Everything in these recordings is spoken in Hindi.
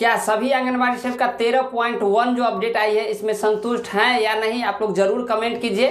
क्या सभी आंगनबाड़ी का तेरह पॉइंट वन जो अपडेट आई है इसमें संतुष्ट हैं या नहीं आप लोग जरूर कमेंट कीजिए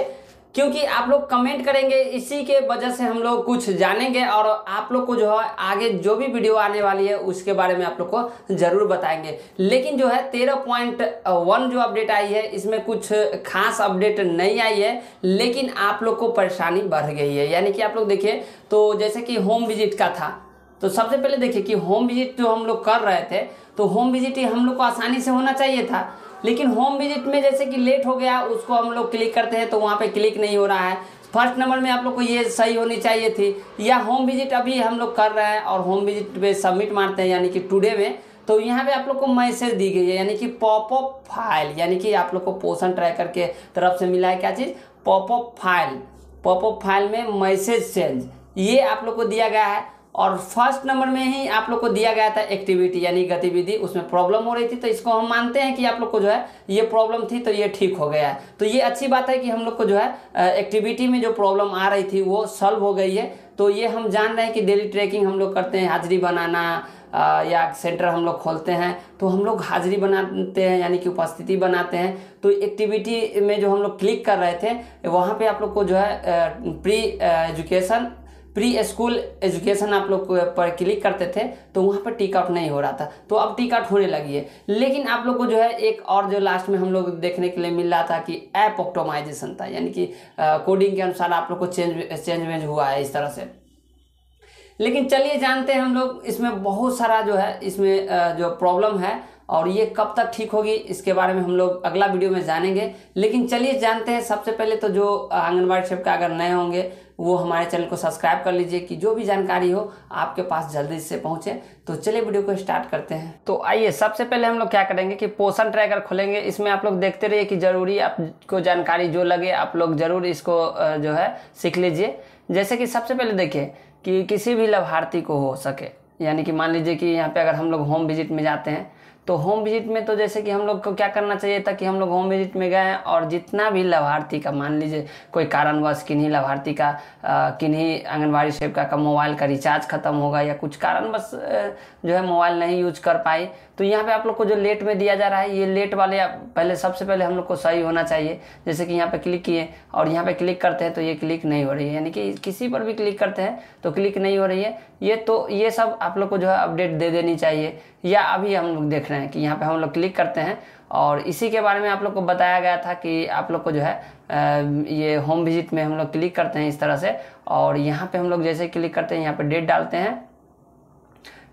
क्योंकि आप लोग कमेंट करेंगे इसी के वजह से हम लोग कुछ जानेंगे और आप लोग को जो है आगे जो भी वीडियो आने वाली है उसके बारे में आप लोग को जरूर बताएंगे लेकिन जो है तेरह पॉइंट वन जो अपडेट आई है इसमें कुछ खास अपडेट नहीं आई है लेकिन आप लोग को परेशानी बढ़ गई है यानी कि आप लोग देखिए तो जैसे कि होम विजिट का था तो सबसे पहले देखिए कि होम विजिट जो हम लोग कर रहे थे तो होम विजिट हम लोग को आसानी से होना चाहिए था लेकिन होम विजिट में जैसे कि लेट हो गया उसको हम लोग क्लिक करते हैं तो वहाँ पे क्लिक नहीं हो रहा है फर्स्ट नंबर में आप लोग को ये सही होनी चाहिए थी या होम विजिट अभी हम लोग कर रहे हैं और होम विजिट पे सबमिट मारते हैं यानी कि टुडे में तो यहाँ पे आप लोग को मैसेज दी गई है यानी कि पॉपअप फाइल यानी कि आप लोग को पोषण ट्रैकर के तरफ से मिला है क्या चीज़ पॉपअप फाइल पॉपअप फाइल में मैसेज चेंज ये आप लोग को दिया गया है और फर्स्ट नंबर में ही आप लोग को दिया गया था एक्टिविटी यानी गतिविधि उसमें प्रॉब्लम हो रही थी तो इसको हम मानते हैं कि आप लोग को जो है ये प्रॉब्लम थी तो ये ठीक हो गया है तो ये अच्छी बात है कि हम लोग को जो है एक्टिविटी में जो प्रॉब्लम आ रही थी वो सॉल्व हो गई है तो ये हम जान रहे हैं कि डेली ट्रैकिंग हम लोग करते हैं हाजिरी बनाना या सेंटर हम लोग खोलते हैं तो हम लोग हाजिरी बनाते हैं यानी कि उपस्थिति बनाते हैं तो एक्टिविटी में जो हम लोग क्लिक कर रहे थे वहाँ पे आप लोग को जो है pre education pre school education आप लोग पर क्लिक करते थे तो वहाँ पर टिक आउट नहीं हो रहा था तो अब टिक आउट होने लगी है लेकिन आप लोग को जो है एक और जो लास्ट में हम लोग देखने के लिए मिल रहा था कि ऐप ऑप्टोमाइजेशन था यानी कि कोडिंग के अनुसार आप लोग को चेंज चेंज वेंज हुआ है इस तरह से लेकिन चलिए जानते हैं हम लोग इसमें बहुत सारा जो है इसमें जो प्रॉब्लम है और ये कब तक ठीक होगी इसके बारे में हम लोग अगला वीडियो में जानेंगे लेकिन चलिए जानते हैं सबसे पहले तो जो आंगनबाड़ी सेविका अगर नए होंगे वो हमारे चैनल को सब्सक्राइब कर लीजिए कि जो भी जानकारी हो आपके पास जल्दी से पहुंचे तो चलिए वीडियो को स्टार्ट करते हैं तो आइए सबसे पहले हम लोग क्या करेंगे कि पोषण ट्रैकर खोलेंगे इसमें आप लोग देखते रहिए कि ज़रूरी आपको जानकारी जो लगे आप लोग ज़रूर इसको जो है सीख लीजिए जैसे कि सबसे पहले देखिए कि किसी भी लाभार्थी को हो सके यानी कि मान लीजिए कि यहाँ पे अगर हम लोग होम विजिट में जाते हैं तो होम विजिट में तो जैसे कि हम लोग को क्या करना चाहिए था कि हम लोग होम विजिट में गए और जितना भी लाभार्थी का मान लीजिए कोई कारणवश किन्हीं लाभार्थी का किन्हीं आंगनबाड़ी सेविका का मोबाइल का रिचार्ज खत्म होगा या कुछ कारणवश जो है मोबाइल नहीं यूज कर पाई तो यहाँ पे आप लोग को जो लेट में दिया जा रहा है ये लेट वाले पहले सबसे पहले हम लोग को सही होना चाहिए जैसे कि यहाँ पे क्लिक किए और यहाँ पे क्लिक करते हैं तो ये क्लिक नहीं हो रही है यानी कि किसी पर भी क्लिक करते हैं तो क्लिक नहीं हो रही है ये तो ये सब आप लोग को जो है अपडेट दे देनी चाहिए या अभी हम लोग देख रहे हैं कि यहाँ पे हम लोग क्लिक करते हैं और इसी के बारे में आप लोग को बताया गया था कि आप लोग को जो है ये होम विजिट में हम लोग क्लिक करते हैं इस तरह से और यहाँ पे हम लोग जैसे क्लिक करते हैं यहाँ पे डेट डालते हैं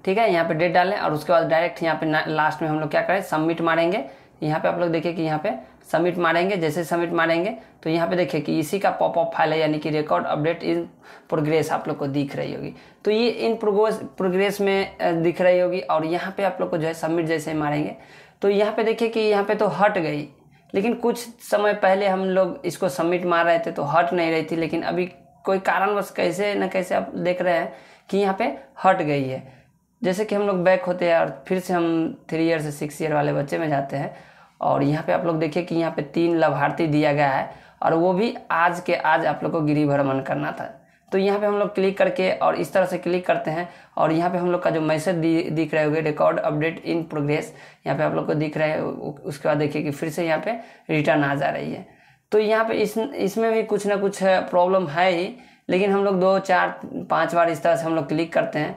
ठीक है यहाँ पे डेट डालें और उसके बाद डायरेक्ट यहाँ पे लास्ट में हम लोग क्या करें सबमिट मारेंगे यहाँ पे आप लोग देखिए कि यहाँ पे सबमिट मारेंगे जैसे सबमिट मारेंगे तो यहाँ पे देखिए कि इसी का पॉपअप फाइल है यानी कि रिकॉर्ड अपडेट इन प्रोग्रेस आप लोग को दिख रही होगी तो ये इन प्रोग्रेस प्रोग्रेस में दिख रही होगी और यहाँ पे आप लोग को जो है सबमिट जैसे मारेंगे तो यहाँ पे देखिए कि यहाँ पे तो हट गई लेकिन कुछ समय पहले हम लोग इसको सबमिट मार रहे थे तो हट नहीं रही थी लेकिन अभी कोई कारणवश कैसे न कैसे आप देख रहे हैं कि यहाँ पे हट गई है जैसे कि हम लोग बैक होते हैं और फिर से हम थ्री ईयर से सिक्स ईयर वाले बच्चे में जाते हैं और यहाँ पे आप लोग देखिए कि यहाँ पे तीन लाभार्थी दिया गया है और वो भी आज के आज आप लोग को गिरी भ्रमण करना था तो यहाँ पे हम लोग क्लिक करके और इस तरह से क्लिक करते हैं और यहाँ पे हम लोग का जो मैसेज दिख रहे होंगे रिकॉर्ड अपडेट इन प्रोग्रेस यहाँ पे आप लोग को दिख रहा है उसके बाद देखिए कि फिर से यहाँ पे रिटर्न आ जा रही है तो यहाँ पे इस इसमें भी कुछ ना कुछ प्रॉब्लम है ही लेकिन हम लोग दो चार पाँच बार इस तरह से हम लोग क्लिक करते हैं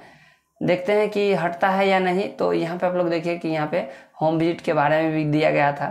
देखते हैं कि हटता है या नहीं तो यहाँ पे आप लोग देखिए कि यहाँ पे होम विजिट के बारे में भी दिया गया था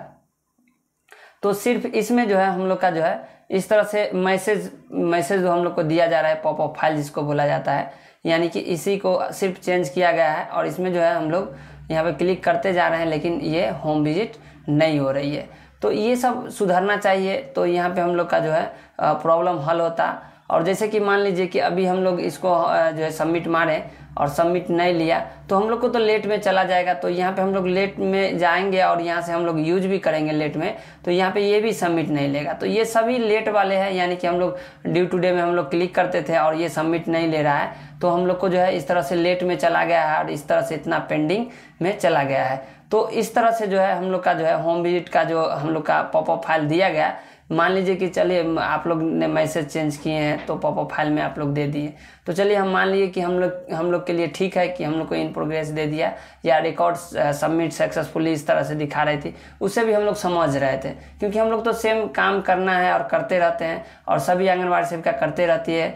तो सिर्फ इसमें जो है हम लोग का जो है इस तरह से मैसेज मैसेज जो हम लोग को दिया जा रहा है पॉप ऑफ फाइल जिसको बोला जाता है यानी कि इसी को सिर्फ चेंज किया गया है और इसमें जो है हम लोग यहाँ पे क्लिक करते जा रहे हैं लेकिन ये होम विजिट नहीं हो रही है तो ये सब सुधरना चाहिए तो यहाँ पे हम लोग का जो है प्रॉब्लम हल होता और जैसे कि मान लीजिए कि अभी हम लोग इसको जो है सबमिट मारें और सबमिट नहीं लिया तो हम लोग को तो लेट में चला जाएगा तो यहाँ पे हम लोग लेट में जाएंगे और यहाँ से हम लोग यूज भी करेंगे लेट में तो यहाँ पे ये भी सबमिट नहीं लेगा तो ये सभी लेट वाले हैं यानी कि हम लोग ड्यू टू डे में हम लोग क्लिक करते थे और ये सबमिट नहीं ले रहा है तो हम लोग को जो है इस तरह से लेट में चला गया है और इस तरह से इतना पेंडिंग में चला गया है तो इस तरह से जो है हम लोग का जो है होम विजिट का जो हम लोग का पॉपअप फाइल दिया गया मान लीजिए कि चलिए आप लोग ने मैसेज चेंज किए हैं तो पॉपअप फाइल में आप लोग दे दिए तो चलिए हम मान लीजिए कि हम लोग हम लोग के लिए ठीक है कि हम लोग को इन प्रोग्रेस दे दिया या रिकॉर्ड सबमिट सक्सेसफुली इस तरह से दिखा रही थी उसे भी हम लोग समझ रहे थे क्योंकि हम लोग तो सेम काम करना है और करते रहते हैं और सभी आंगनबाड़ी सेविका करते रहती है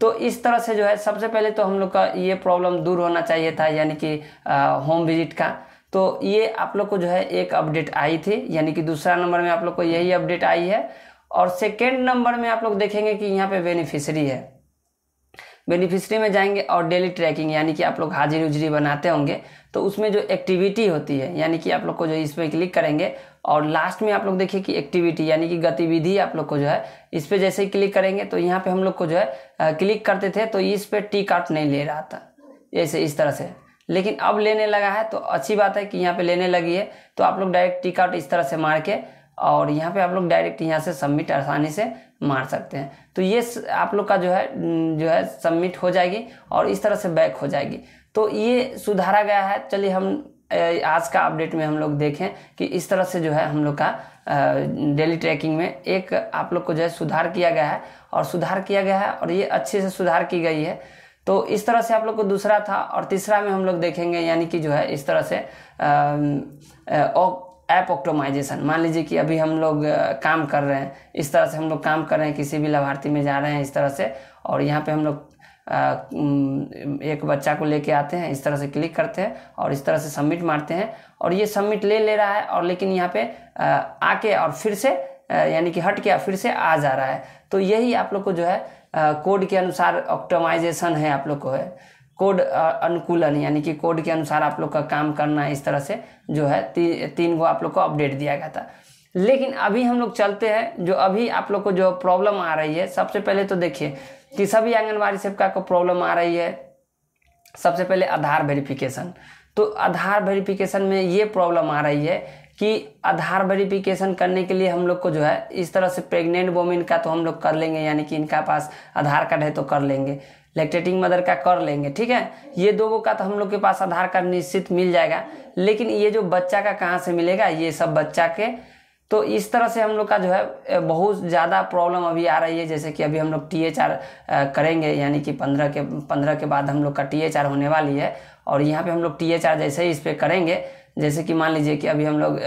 तो इस तरह से जो है सबसे पहले तो हम लोग का ये प्रॉब्लम दूर होना चाहिए था यानी कि होम विजिट का तो ये आप लोग को जो है एक अपडेट आई थी यानी कि दूसरा नंबर में आप लोग को यही अपडेट आई है और सेकेंड नंबर में आप लोग देखेंगे कि यहाँ पे बेनिफिशरी है बेनिफिशरी में जाएंगे और डेली ट्रैकिंग यानी कि आप लोग हाजिरी उजरी बनाते होंगे तो उसमें जो एक्टिविटी होती है यानी कि आप लोग को जो इस पर क्लिक करेंगे और लास्ट में आप लोग देखिए कि एक्टिविटी यानी कि गतिविधि आप लोग को जो है इस पर जैसे ही क्लिक करेंगे तो यहाँ पे हम लोग को जो है क्लिक करते थे तो इस पर टी कार्ट नहीं ले रहा था ऐसे इस तरह से लेकिन अब लेने लगा है तो अच्छी बात है कि यहाँ पे लेने लगी है तो आप लोग डायरेक्ट टिकआउट इस तरह से मार के और यहाँ पे आप लोग डायरेक्ट यहाँ से सबमिट आसानी से मार सकते हैं तो ये आप लोग का जो है जो है सबमिट हो जाएगी और इस तरह से बैक हो जाएगी तो ये सुधारा गया है चलिए हम आज का अपडेट में हम लोग देखें कि इस तरह से जो है हम लोग का डेली ट्रैकिंग में एक आप लोग को जो है सुधार किया गया है और सुधार किया गया है और ये अच्छे से सुधार की गई है तो इस तरह से आप लोग को दूसरा था और तीसरा में हम लोग देखेंगे यानी कि जो है इस तरह से ऐप ऑक्टोमाइजेशन मान लीजिए कि अभी हम लोग काम कर रहे हैं इस तरह से हम लोग काम कर रहे हैं किसी भी लाभार्थी में जा रहे हैं इस तरह से और यहाँ पे हम लोग एक बच्चा को लेके आते हैं इस तरह से क्लिक करते हैं और इस तरह से सबमिट मारते हैं और ये सबमिट ले ले रहा है और लेकिन यहाँ पे आके और फिर से यानी कि हट के फिर से आ जा रहा है तो यही आप लोग को जो है कोड के अनुसार ऑप्टोमाइजेशन है आप लोग को है कोड अनुकूलन यानी कि कोड के अनुसार आप लोग का काम करना इस तरह से जो है ती, तीन को आप लोग को अपडेट दिया गया था लेकिन अभी हम लोग चलते हैं जो अभी आप लोग को जो प्रॉब्लम आ रही है सबसे पहले तो देखिए कि सभी आंगनबाड़ी सेवका को प्रॉब्लम आ रही है सबसे पहले आधार वेरिफिकेशन तो आधार वेरिफिकेशन में ये प्रॉब्लम आ रही है कि आधार वेरिफिकेशन करने के लिए हम लोग को जो है इस तरह से प्रेग्नेंट वोमेन का तो हम लोग कर लेंगे यानी कि इनका पास आधार कार्ड है तो कर लेंगे लैक्टेटिंग मदर का कर लेंगे ठीक है ये दो का तो हम लोग के पास आधार कार्ड निश्चित मिल जाएगा लेकिन ये जो बच्चा का कहाँ से मिलेगा ये सब बच्चा के तो इस तरह से हम लोग का जो है बहुत ज़्यादा प्रॉब्लम अभी आ रही है जैसे कि अभी हम लोग टी एच आर करेंगे यानी कि पंद्रह के पंद्रह के बाद हम लोग का टी एच आर होने वाली है और यहाँ पे हम लोग टी एच आर जैसे ही इस पर करेंगे जैसे कि मान लीजिए कि अभी हम लोग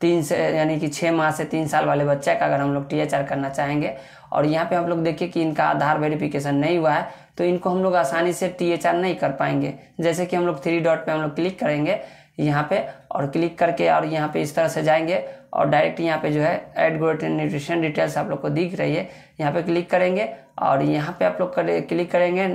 तीन से यानी कि छः माह से तीन साल वाले बच्चे का अगर हम लोग टी करना चाहेंगे और यहाँ पे हम लोग देखिए कि इनका आधार वेरिफिकेशन नहीं हुआ है तो इनको हम लोग आसानी से टी नहीं कर पाएंगे जैसे कि हम लोग थ्री डॉट पे हम लोग क्लिक करेंगे यहाँ पे और क्लिक करके और यहाँ पे इस तरह से जाएंगे और डायरेक्ट यहाँ पे जो है add growth and nutrition details आप लोग को दिख रही है यहाँ पे क्लिक करेंगे और यहाँ पे आप लोग क्लिक करेंगे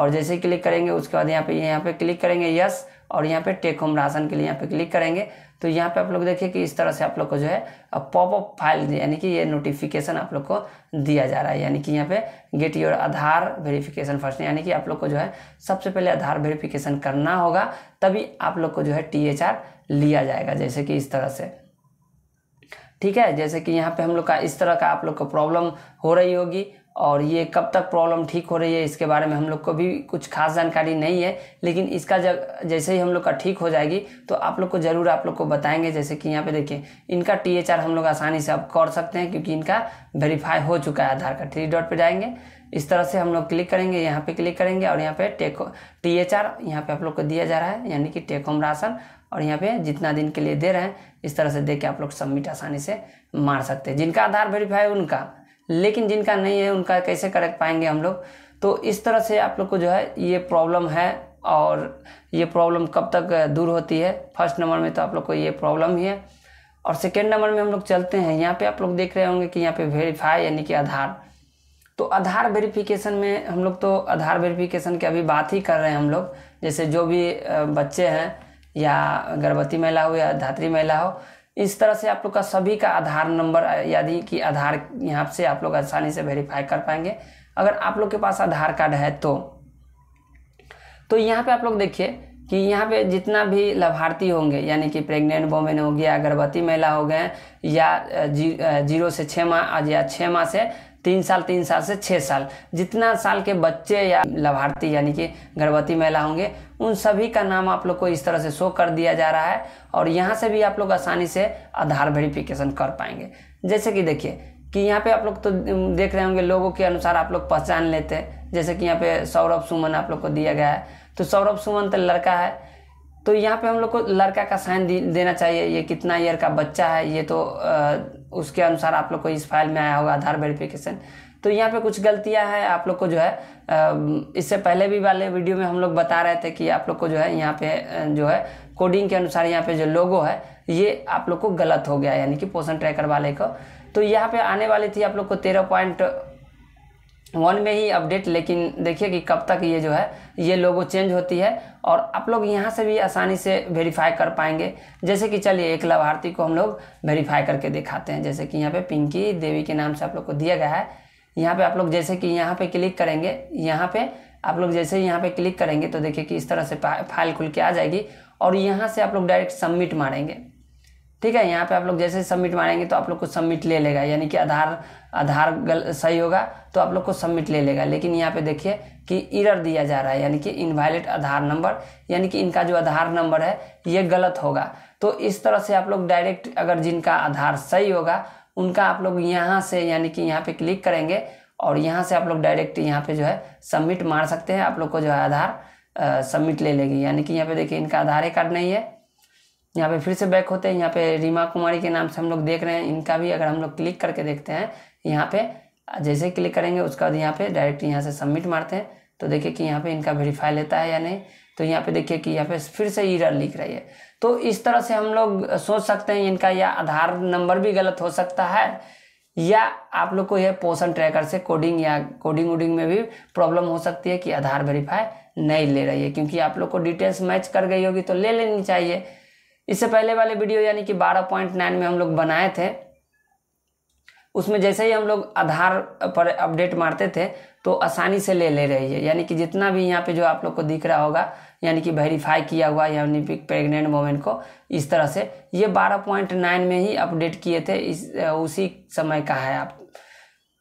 और जैसे क्लिक करेंगे उसके बाद यहाँ पे यहाँ पे क्लिक करेंगे यस और यहाँ पे टेक होम राशन के लिए यहाँ पे क्लिक करेंगे तो यहाँ पे आप लोग देखिए कि इस तरह से आप लोग को जो है पॉपअप फाइल यानी कि ये नोटिफिकेशन आप लोग को दिया जा रहा है यानी कि यहाँ पे get your Aadhaar verification first यानी कि आप लोग को जो है सबसे पहले आधार वेरिफिकेशन करना होगा तभी आप लोग को जो है टी लिया जाएगा जैसे कि इस तरह से ठीक है जैसे कि यहाँ पे हम लोग का इस तरह का आप लोग को प्रॉब्लम हो रही होगी और ये कब तक प्रॉब्लम ठीक हो रही है इसके बारे में हम लोग को भी कुछ खास जानकारी नहीं है लेकिन इसका जब जैसे ही हम लोग का ठीक हो जाएगी तो आप लोग को ज़रूर आप लोग को बताएंगे जैसे कि यहाँ पे देखिए इनका टी एच आर हम लोग आसानी से अब कर सकते हैं क्योंकि इनका वेरीफाई हो चुका है आधार कार्ड थ्री डॉट पर जाएंगे इस तरह से हम लोग क्लिक करेंगे यहाँ पे क्लिक करेंगे और यहाँ पे टेक टी एच आर यहाँ पे आप लोग को दिया जा रहा है यानी कि टेक होम राशन और यहाँ पे जितना दिन के लिए दे रहे हैं इस तरह से दे के आप लोग सबमिट आसानी से मार सकते हैं जिनका आधार वेरीफाई उनका लेकिन जिनका नहीं है उनका कैसे कर पाएंगे हम लोग तो इस तरह से आप लोग को जो है ये प्रॉब्लम है और ये प्रॉब्लम कब तक दूर होती है फर्स्ट नंबर में तो आप लोग को ये प्रॉब्लम ही है और सेकेंड नंबर में हम लोग चलते हैं यहाँ पे आप लोग देख रहे होंगे कि यहाँ पे वेरीफाई यानी कि आधार तो आधार वेरिफिकेशन में हम लोग तो आधार वेरिफिकेशन की अभी बात ही कर रहे हैं हम लोग जैसे जो भी बच्चे हैं या गर्भवती महिला हो या धात्री महिला हो इस तरह से आप लोग का सभी का आधार नंबर यदि कि आधार यहाँ से आप लोग आसानी से वेरीफाई कर पाएंगे अगर आप लोग के पास आधार कार्ड है तो तो यहाँ पे आप लोग देखिए कि यहाँ पे जितना भी लाभार्थी होंगे यानी कि प्रेग्नेंट वोमेन हो गया गर्भवती महिला हो गए या जी, जीरो से छः माह या छः माह से तीन साल तीन साल से छः साल जितना साल के बच्चे या लाभार्थी यानी कि गर्भवती महिला होंगे उन सभी का नाम आप लोग को इस तरह से शो कर दिया जा रहा है और यहाँ से भी आप लोग आसानी से आधार वेरिफिकेशन कर पाएंगे जैसे कि देखिए कि यहाँ पे आप लोग तो देख रहे होंगे लोगों के अनुसार आप लोग पहचान लेते हैं जैसे कि यहाँ पे सौरभ सुमन आप लोग को दिया गया है तो सौरभ सुमन तो लड़का है तो यहाँ पे हम लोग को लड़का का साइन देना चाहिए ये कितना ईयर का बच्चा है ये तो आ, उसके अनुसार आप लोग को इस फाइल में आया होगा आधार वेरिफिकेशन तो यहाँ पे कुछ गलतियाँ हैं आप लोग को जो है इससे पहले भी वाले वीडियो में हम लोग बता रहे थे कि आप लोग को जो है यहाँ पे जो है कोडिंग के अनुसार यहाँ पे जो लोगो है ये आप लोग को गलत हो गया यानी कि पोषण ट्रैकर वाले को तो यहाँ पे आने वाली थी आप लोग को तेरह पॉइंट वन में ही अपडेट लेकिन देखिए कि कब तक ये जो है ये लोगो चेंज होती है और आप लोग यहाँ से भी आसानी से वेरीफाई कर पाएंगे जैसे कि चलिए एक लाभार्थी को हम लोग वेरीफाई करके दिखाते हैं जैसे कि यहाँ पे पिंकी देवी के नाम से आप लोग को दिया गया है यहाँ पे आप लोग जैसे कि यहाँ पे क्लिक करेंगे यहाँ पे आप लोग जैसे ही यहाँ पे क्लिक करेंगे तो देखिए कि इस तरह से फाइल खुल के आ जाएगी और यहाँ से आप लोग डायरेक्ट सबमिट मारेंगे ठीक है यहाँ पे आप लोग जैसे सबमिट मारेंगे तो आप लोग को सबमिट ले लेगा यानी कि आधार आधार गल सही होगा तो आप लोग को सबमिट ले लेगा लेकिन यहाँ पे देखिए कि इरर दिया जा रहा है यानी कि इनवायलेट आधार नंबर यानी कि इनका जो आधार नंबर है ये गलत होगा तो इस तरह से आप लोग डायरेक्ट अगर जिनका आधार सही होगा उनका आप लोग यहाँ से यानी कि यहाँ पे क्लिक करेंगे और यहाँ से आप लोग डायरेक्ट यहाँ पे जो है सबमिट मार सकते हैं आप लोग को जो है आधार सबमिट ले लेगी यानी कि यहाँ पे देखिए इनका आधार कार्ड नहीं है यहाँ पे फिर से बैक होते हैं यहाँ पे रीमा कुमारी के नाम से हम लोग देख रहे हैं इनका भी अगर हम लोग क्लिक करके देखते हैं यहाँ पे जैसे क्लिक करेंगे उसके बाद यहाँ पे डायरेक्ट यहाँ से सबमिट मारते हैं तो देखिए कि यहाँ पे इनका वेरीफाई लेता है या नहीं तो यहाँ पे देखिए कि यहाँ पे फिर से ईरर लिख रही है तो इस तरह से हम लोग सोच सकते हैं इनका या आधार नंबर भी गलत हो सकता है या आप लोग को यह पोषण ट्रैकर से कोडिंग या कोडिंग वोडिंग में भी प्रॉब्लम हो सकती है कि आधार वेरीफाई नहीं ले रही है क्योंकि आप लोग को डिटेल्स मैच कर गई होगी तो ले लेनी चाहिए इससे पहले वाले वीडियो यानी कि 12.9 में हम लोग बनाए थे उसमें जैसे ही हम लोग आधार पर अपडेट मारते थे तो आसानी से ले ले रही है यानी कि जितना भी यहाँ पे जो आप लोग को दिख रहा होगा यानी कि वेरीफाई किया हुआ यानी कि प्रेगनेंट वोमेन को इस तरह से ये 12.9 में ही अपडेट किए थे इस उसी समय का है आप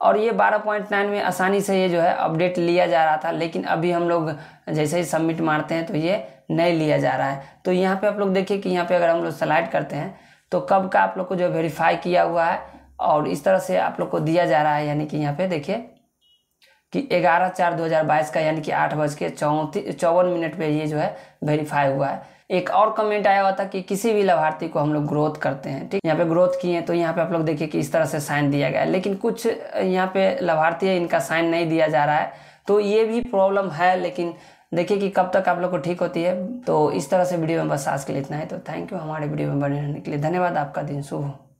और ये 12.9 में आसानी से ये जो है अपडेट लिया जा रहा था लेकिन अभी हम लोग जैसे ही सबमिट मारते हैं तो ये नहीं लिया जा रहा है तो यहाँ पे आप लोग देखिए कि यहाँ पे अगर हम लोग सलाइड करते हैं तो कब का आप लोग को जो वेरीफाई किया हुआ है और इस तरह से आप लोग को दिया जा रहा है यानी कि यहाँ पे देखिए कि ग्यारह चार दो हज़ार बाईस का यानी कि आठ बज के चौंतीस चौवन मिनट पे ये जो है वेरीफाई हुआ है एक और कमेंट आया हुआ था कि किसी भी लाभार्थी को हम लोग ग्रोथ करते हैं ठीक यहाँ पे ग्रोथ किए तो यहाँ पे आप लोग देखिए कि इस तरह से साइन दिया गया है लेकिन कुछ यहाँ पे लाभार्थी है इनका साइन नहीं दिया जा रहा है तो ये भी प्रॉब्लम है लेकिन देखिए कि कब तक आप लोग को ठीक होती है तो इस तरह से वीडियो में बस आज के लिए इतना है तो थैंक यू हमारे वीडियो में बने रहने के लिए धन्यवाद आपका दिन शुभ हो